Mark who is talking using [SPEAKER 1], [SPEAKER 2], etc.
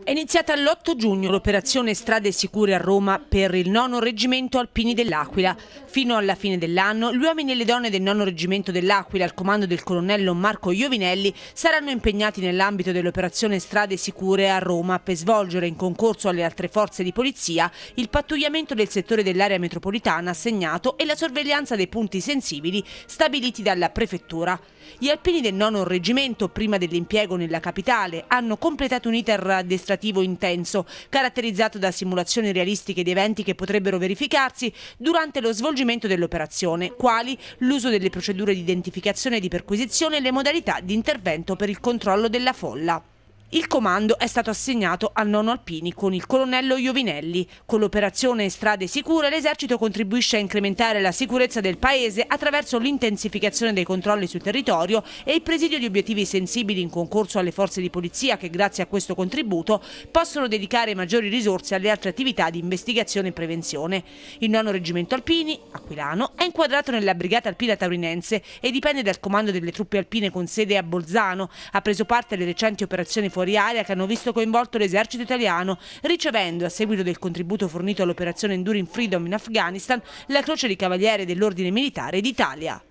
[SPEAKER 1] È iniziata l'8 giugno l'operazione Strade Sicure a Roma per il nono Reggimento Alpini dell'Aquila. Fino alla fine dell'anno gli uomini e le donne del nono Reggimento dell'Aquila al comando del colonnello Marco Iovinelli saranno impegnati nell'ambito dell'operazione Strade Sicure a Roma per svolgere in concorso alle altre forze di polizia il pattugliamento del settore dell'area metropolitana assegnato e la sorveglianza dei punti sensibili stabiliti dalla prefettura. Gli alpini del nono Reggimento, prima dell'impiego nella capitale, hanno completato un'iter addestrazione amministrativo intenso, caratterizzato da simulazioni realistiche di eventi che potrebbero verificarsi durante lo svolgimento dell'operazione, quali l'uso delle procedure di identificazione e di perquisizione e le modalità di intervento per il controllo della folla. Il comando è stato assegnato al nono Alpini con il colonnello Iovinelli. Con l'operazione Strade Sicure l'esercito contribuisce a incrementare la sicurezza del paese attraverso l'intensificazione dei controlli sul territorio e il presidio di obiettivi sensibili in concorso alle forze di polizia che grazie a questo contributo possono dedicare maggiori risorse alle altre attività di investigazione e prevenzione. Il nono reggimento Alpini, Aquilano, è inquadrato nella brigata alpina taurinense e dipende dal comando delle truppe alpine con sede a Bolzano. Ha preso parte alle recenti operazioni fuori area che hanno visto coinvolto l'esercito italiano, ricevendo, a seguito del contributo fornito all'operazione Enduring Freedom in Afghanistan, la Croce di Cavaliere dell'Ordine Militare d'Italia.